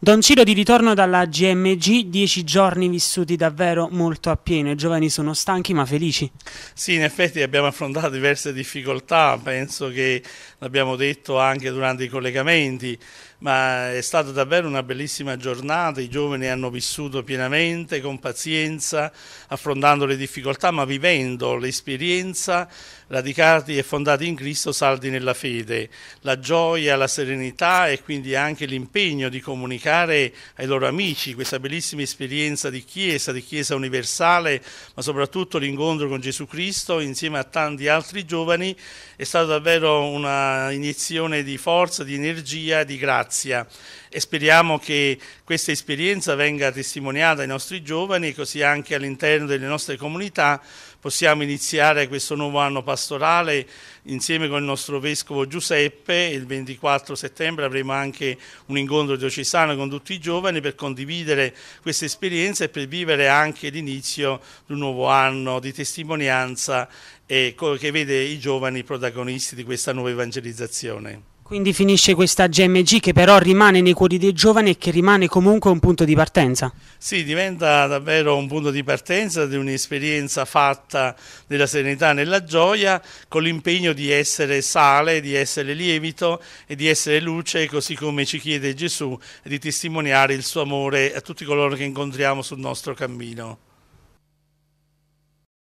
Don Ciro di ritorno dalla GMG, dieci giorni vissuti davvero molto appieno. I giovani sono stanchi ma felici. Sì, in effetti abbiamo affrontato diverse difficoltà, penso che l'abbiamo detto anche durante i collegamenti, ma è stata davvero una bellissima giornata, i giovani hanno vissuto pienamente, con pazienza, affrontando le difficoltà, ma vivendo l'esperienza, radicati e fondati in Cristo, saldi nella fede, la gioia, la serenità e quindi anche l'impegno di comunicare comunicare ai loro amici questa bellissima esperienza di Chiesa, di Chiesa universale, ma soprattutto l'incontro con Gesù Cristo insieme a tanti altri giovani, è stata davvero una iniezione di forza, di energia, di grazia e speriamo che questa esperienza venga testimoniata ai nostri giovani così anche all'interno delle nostre comunità possiamo iniziare questo nuovo anno pastorale insieme con il nostro Vescovo Giuseppe. Il 24 settembre avremo anche un incontro diocesano con tutti i giovani per condividere questa esperienza e per vivere anche l'inizio di un nuovo anno di testimonianza eh, che vede i giovani protagonisti di questa nuova evangelizzazione. Quindi finisce questa GMG che però rimane nei cuori dei giovani e che rimane comunque un punto di partenza. Sì, diventa davvero un punto di partenza di un'esperienza fatta della serenità nella gioia, con l'impegno di essere sale, di essere lievito e di essere luce, così come ci chiede Gesù, e di testimoniare il suo amore a tutti coloro che incontriamo sul nostro cammino.